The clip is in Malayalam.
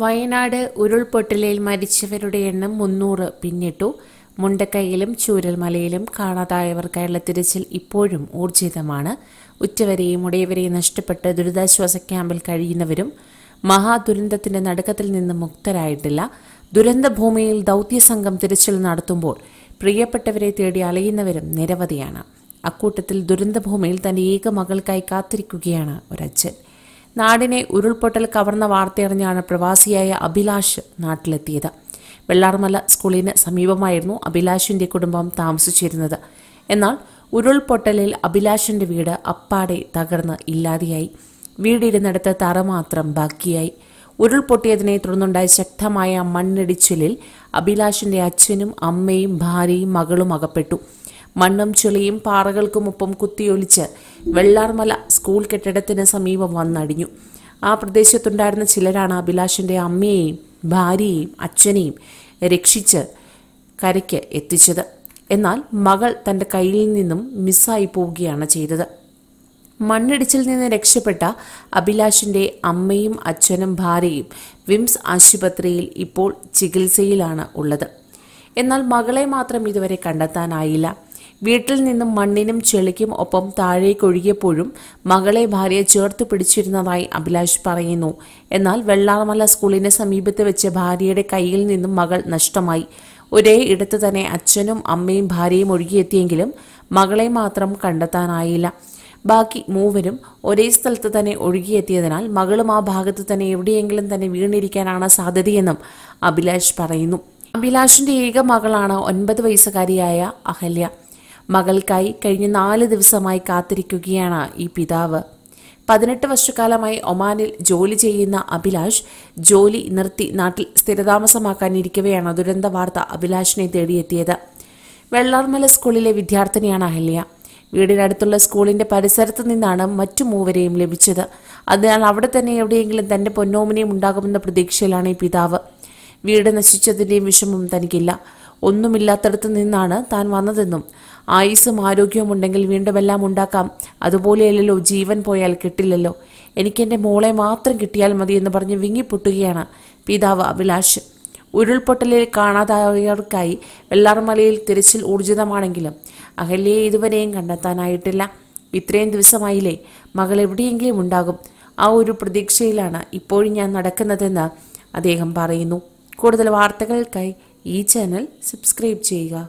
വയനാട് ഉരുൾപൊട്ടലിൽ മരിച്ചവരുടെ എണ്ണം മുന്നൂറ് പിന്നിട്ടു മുണ്ടക്കൈയിലും ചൂരൽമലയിലും കാണാതായവർക്കായുള്ള തിരച്ചിൽ ഇപ്പോഴും ഊർജിതമാണ് ഉറ്റവരെയും ഉടയവരെയും നഷ്ടപ്പെട്ട് ദുരിതാശ്വാസ ക്യാമ്പിൽ കഴിയുന്നവരും മഹാദുരന്തത്തിന്റെ നടുക്കത്തിൽ നിന്ന് മുക്തരായിട്ടില്ല ദുരന്തഭൂമിയിൽ ദൗത്യസംഘം തിരച്ചിൽ നടത്തുമ്പോൾ പ്രിയപ്പെട്ടവരെ തേടി അലയുന്നവരും നിരവധിയാണ് അക്കൂട്ടത്തിൽ ദുരന്തഭൂമിയിൽ തന്റെ ഏക മകൾക്കായി കാത്തിരിക്കുകയാണ് ഒരച്ഛൻ നാടിനെ ഉരുൾപൊട്ടൽ കവർന്ന വാർത്തയറിഞ്ഞാണ് പ്രവാസിയായ അഭിലാഷ് നാട്ടിലെത്തിയത് വെള്ളാർമല സ്കൂളിന് സമീപമായിരുന്നു അഭിലാഷിന്റെ കുടുംബം താമസിച്ചിരുന്നത് എന്നാൽ ഉരുൾപൊട്ടലിൽ അഭിലാഷിന്റെ വീട് അപ്പാടെ തകർന്ന് ഇല്ലാതെയായി വീടിരുന്നിടത്ത് തറ മാത്രം ബാക്കിയായി ഉരുൾപൊട്ടിയതിനെ തുടർന്നുണ്ടായ ശക്തമായ മണ്ണിടിച്ചിലിൽ അഭിലാഷിന്റെ അച്ഛനും അമ്മയും ഭാര്യയും മകളും അകപ്പെട്ടു മണ്ണും ചെളിയും പാറകൾക്കുമൊപ്പം കുത്തിയൊലിച്ച് വെള്ളാർമല സ്കൂൾ കെട്ടിടത്തിന് സമീപം വന്നടിഞ്ഞു ആ പ്രദേശത്തുണ്ടായിരുന്ന ചിലരാണ് അഭിലാഷിൻ്റെ അമ്മയെയും ഭാര്യയെയും അച്ഛനെയും രക്ഷിച്ച് കരയ്ക്ക് എത്തിച്ചത് എന്നാൽ മകൾ തൻ്റെ കയ്യിൽ നിന്നും മിസ്സായി പോവുകയാണ് ചെയ്തത് മണ്ണിടിച്ചിൽ നിന്ന് രക്ഷപ്പെട്ട അഭിലാഷിൻ്റെ അമ്മയും അച്ഛനും ഭാര്യയും വിംസ് ആശുപത്രിയിൽ ഇപ്പോൾ ചികിത്സയിലാണ് ഉള്ളത് എന്നാൽ മകളെ മാത്രം ഇതുവരെ കണ്ടെത്താനായില്ല വീട്ടിൽ നിന്നും മണ്ണിനും ചെളിക്കും ഒപ്പം താഴേക്കൊഴുകിയപ്പോഴും മകളെ ഭാര്യയെ ചേർത്ത് പിടിച്ചിരുന്നതായി അഭിലാഷ് പറയുന്നു എന്നാൽ വെള്ളാർമല സ്കൂളിന് സമീപത്ത് വെച്ച് ഭാര്യയുടെ കയ്യിൽ നിന്നും മകൾ നഷ്ടമായി ഒരേ ഇടത്ത് തന്നെ അച്ഛനും അമ്മയും ഭാര്യയും ഒഴുകിയെത്തിയെങ്കിലും മകളെ മാത്രം കണ്ടെത്താനായില്ല ബാക്കി മൂവരും ഒരേ സ്ഥലത്ത് തന്നെ ഒഴുകിയെത്തിയതിനാൽ മകളും ആ ഭാഗത്ത് തന്നെ എവിടെയെങ്കിലും തന്നെ വീണിരിക്കാനാണ് സാധ്യതയെന്നും അഭിലാഷ് പറയുന്നു അഭിലാഷിന്റെ ഏക മകളാണ് ഒൻപത് വയസ്സുകാരിയായ അഹല്യ മകൾക്കായി കഴിഞ്ഞ നാല് ദിവസമായി കാത്തിരിക്കുകയാണ് ഈ പിതാവ് പതിനെട്ട് വർഷക്കാലമായി ഒമാനിൽ ജോലി ചെയ്യുന്ന അഭിലാഷ് ജോലി നിർത്തി നാട്ടിൽ സ്ഥിരതാമസമാക്കാനിരിക്കവെയാണ് ദുരന്ത വാർത്ത അഭിലാഷിനെ തേടിയെത്തിയത് വെള്ളാർമല സ്കൂളിലെ വിദ്യാർത്ഥിനിയാണ് അഹല്യ വീടിനടുത്തുള്ള സ്കൂളിന്റെ പരിസരത്ത് നിന്നാണ് മറ്റു മൂവരെയും ലഭിച്ചത് അതിനാൽ അവിടെ തന്നെ എവിടെയെങ്കിലും തന്റെ പൊന്നോമിനെയും ഉണ്ടാകുമെന്ന പ്രതീക്ഷയിലാണ് ഈ പിതാവ് വീട് നശിച്ചതിന്റെയും വിഷമം തനിക്കില്ല ഒന്നുമില്ലാത്തടത്ത് നിന്നാണ് താൻ വന്നതെന്നും ആയുസ്സും ആരോഗ്യവും ഉണ്ടെങ്കിൽ വീണ്ടും എല്ലാം ഉണ്ടാക്കാം അതുപോലെയല്ലല്ലോ ജീവൻ പോയാൽ കിട്ടില്ലല്ലോ എനിക്ക് എൻ്റെ മോളെ മാത്രം കിട്ടിയാൽ മതി എന്ന് പറഞ്ഞ് വിങ്ങിപ്പൊട്ടുകയാണ് പിതാവ് അഭിലാഷ് ഉരുൾപൊട്ടലിൽ കാണാതായവർക്കായി വെള്ളാർമലയിൽ തിരച്ചിൽ ഊർജിതമാണെങ്കിലും അഹല്യയെ ഇതുവരെയും കണ്ടെത്താനായിട്ടില്ല ഇത്രയും ദിവസമായില്ലേ മകൾ എവിടെയെങ്കിലും ഉണ്ടാകും ആ ഒരു പ്രതീക്ഷയിലാണ് ഇപ്പോഴും ഞാൻ നടക്കുന്നതെന്ന് അദ്ദേഹം പറയുന്നു കൂടുതൽ വാർത്തകൾക്കായി ഈ ചാനൽ സബ്സ്ക്രൈബ് ചെയ്യുക